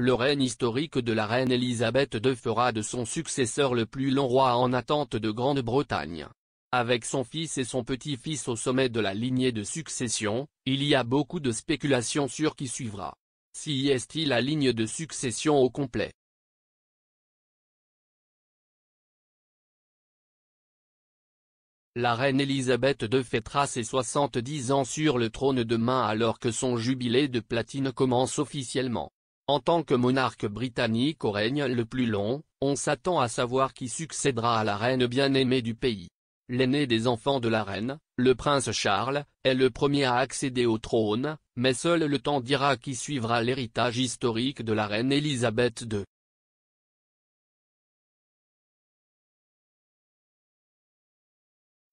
Le règne historique de la reine Élisabeth II fera de son successeur le plus long roi en attente de Grande-Bretagne. Avec son fils et son petit-fils au sommet de la lignée de succession, il y a beaucoup de spéculations sur qui suivra. Si est-il la ligne de succession au complet La reine Élisabeth II fêtera ses 70 ans sur le trône demain alors que son jubilé de platine commence officiellement. En tant que monarque britannique au règne le plus long, on s'attend à savoir qui succédera à la reine bien-aimée du pays. L'aîné des enfants de la reine, le prince Charles, est le premier à accéder au trône, mais seul le temps dira qui suivra l'héritage historique de la reine Élisabeth II.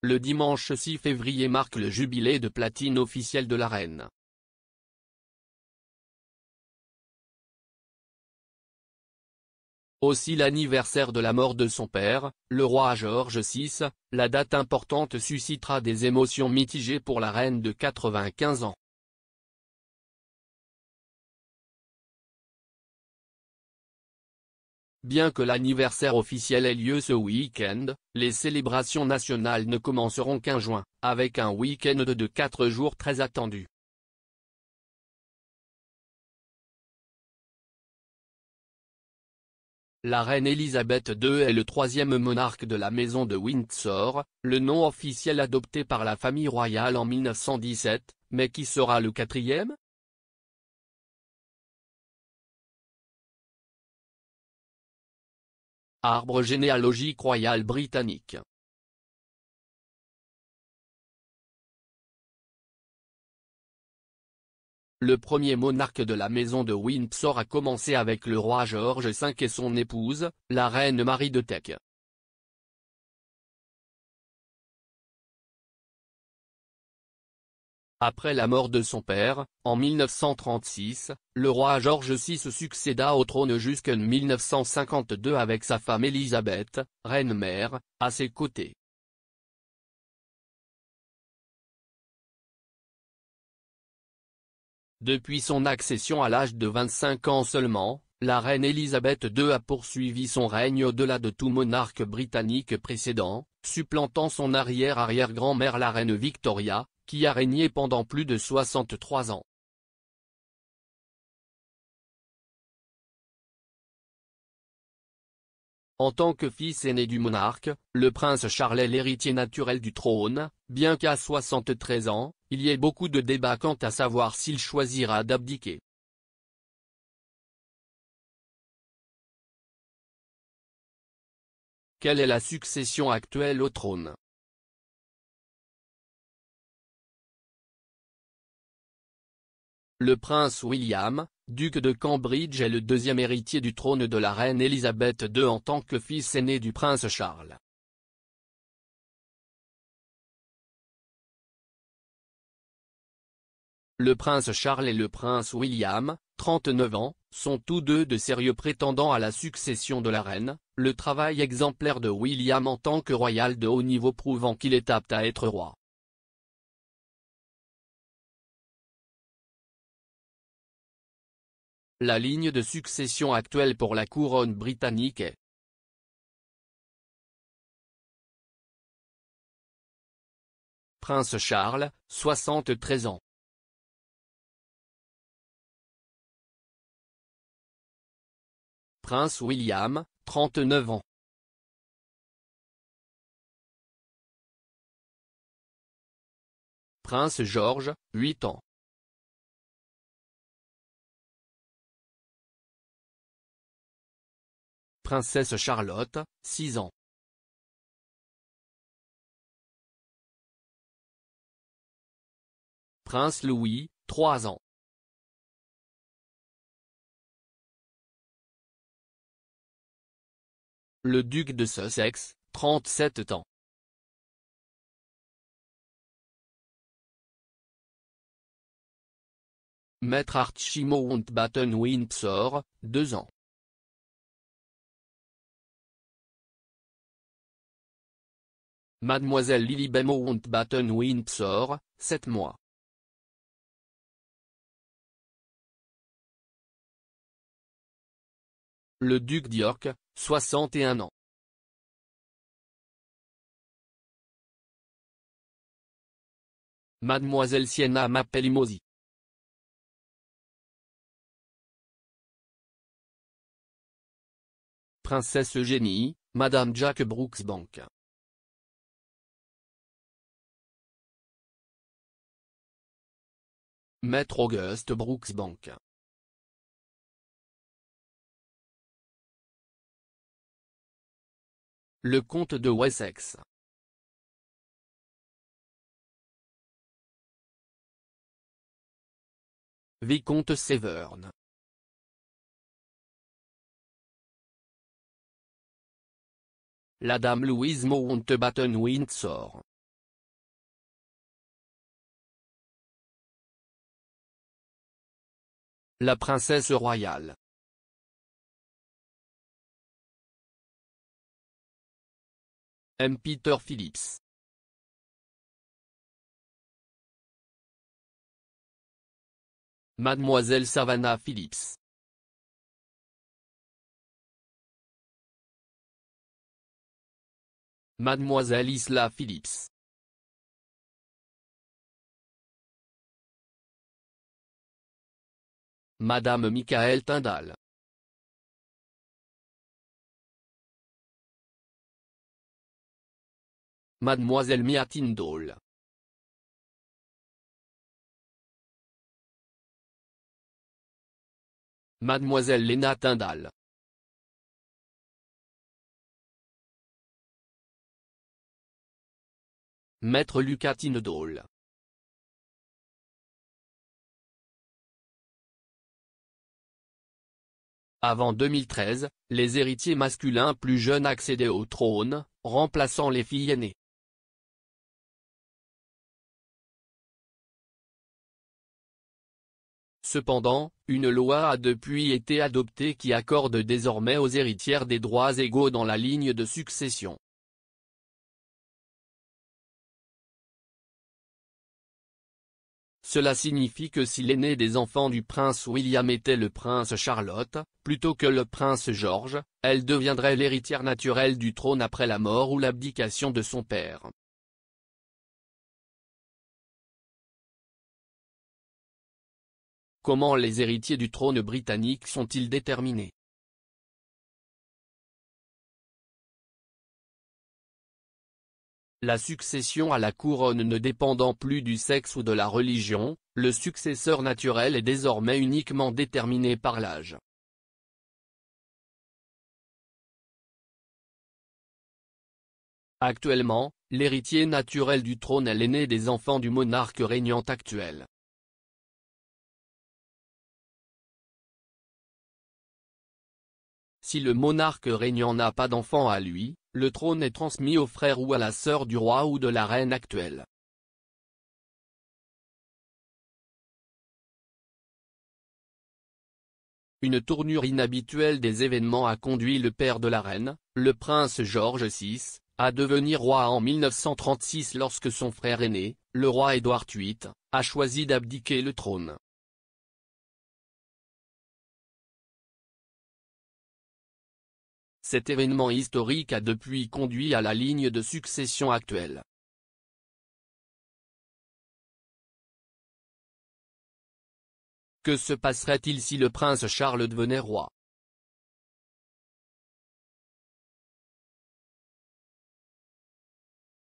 Le dimanche 6 février marque le jubilé de platine officiel de la reine. aussi l'anniversaire de la mort de son père, le roi George VI, la date importante suscitera des émotions mitigées pour la reine de 95 ans. Bien que l'anniversaire officiel ait lieu ce week-end, les célébrations nationales ne commenceront qu'un juin, avec un week-end de 4 jours très attendu. La reine Élisabeth II est le troisième monarque de la maison de Windsor, le nom officiel adopté par la famille royale en 1917, mais qui sera le quatrième Arbre généalogique royal britannique Le premier monarque de la maison de Windsor a commencé avec le roi George V et son épouse, la reine Marie de Teck. Après la mort de son père, en 1936, le roi George VI succéda au trône jusqu'en 1952 avec sa femme Élisabeth, reine mère, à ses côtés. Depuis son accession à l'âge de 25 ans seulement, la reine Elisabeth II a poursuivi son règne au-delà de tout monarque britannique précédent, supplantant son arrière-arrière-grand-mère la reine Victoria, qui a régné pendant plus de 63 ans. En tant que fils aîné du monarque, le prince Charles est l'héritier naturel du trône, bien qu'à 73 ans, il y a beaucoup de débats quant à savoir s'il choisira d'abdiquer. Quelle est la succession actuelle au trône Le prince William, duc de Cambridge est le deuxième héritier du trône de la reine Élisabeth II en tant que fils aîné du prince Charles. Le prince Charles et le prince William, 39 ans, sont tous deux de sérieux prétendants à la succession de la reine, le travail exemplaire de William en tant que royal de haut niveau prouvant qu'il est apte à être roi. La ligne de succession actuelle pour la couronne britannique est Prince Charles, 73 ans Prince William, 39 ans. Prince George, 8 ans. Princesse Charlotte, 6 ans. Prince Louis, 3 ans. le duc de Sussex, 37 ans. Maître Archimount Batten winpsor 2 ans. Mademoiselle Lily Batten winpsor 7 mois. Le duc d'York, soixante et un ans. Mademoiselle Sienna m'appelle Princesse Eugénie, Madame Jack Brooksbank. Maître Auguste Brooksbank. le comte de Wessex. Vicomte Severn. La dame Louise Mountbatten Windsor. La princesse royale. M. Peter Phillips. Mademoiselle Savannah Phillips. Mademoiselle Isla Phillips. Madame Michael Tyndall. Mademoiselle Mia Mademoiselle Léna Tindal Maître Lucatine Dole Avant 2013, les héritiers masculins plus jeunes accédaient au trône, remplaçant les filles aînées. Cependant, une loi a depuis été adoptée qui accorde désormais aux héritières des droits égaux dans la ligne de succession. Cela signifie que si l'aîné des enfants du prince William était le prince Charlotte, plutôt que le prince George, elle deviendrait l'héritière naturelle du trône après la mort ou l'abdication de son père. Comment les héritiers du trône britannique sont-ils déterminés La succession à la couronne ne dépendant plus du sexe ou de la religion, le successeur naturel est désormais uniquement déterminé par l'âge. Actuellement, l'héritier naturel du trône est l'aîné des enfants du monarque régnant actuel. Si le monarque régnant n'a pas d'enfant à lui, le trône est transmis au frère ou à la sœur du roi ou de la reine actuelle. Une tournure inhabituelle des événements a conduit le père de la reine, le prince George VI, à devenir roi en 1936 lorsque son frère aîné, le roi Édouard VIII, a choisi d'abdiquer le trône. Cet événement historique a depuis conduit à la ligne de succession actuelle. Que se passerait-il si le prince Charles devenait roi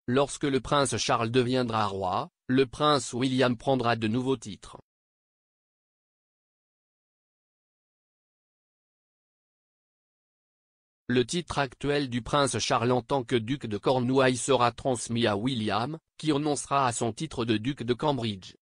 Lorsque le prince Charles deviendra roi, le prince William prendra de nouveaux titres. Le titre actuel du prince Charles en tant que duc de Cornouailles sera transmis à William, qui renoncera à son titre de duc de Cambridge.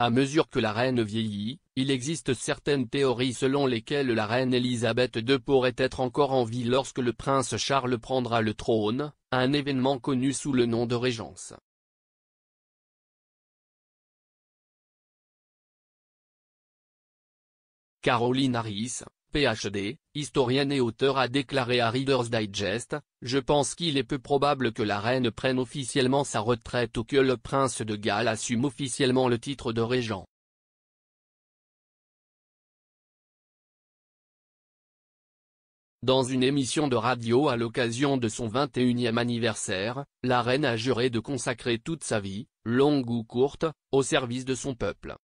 À mesure que la reine vieillit, il existe certaines théories selon lesquelles la reine Élisabeth II pourrait être encore en vie lorsque le prince Charles prendra le trône, un événement connu sous le nom de régence. Caroline Harris, PhD, historienne et auteur a déclaré à Reader's Digest, « Je pense qu'il est peu probable que la reine prenne officiellement sa retraite ou que le prince de Galles assume officiellement le titre de régent. Dans une émission de radio à l'occasion de son 21e anniversaire, la reine a juré de consacrer toute sa vie, longue ou courte, au service de son peuple.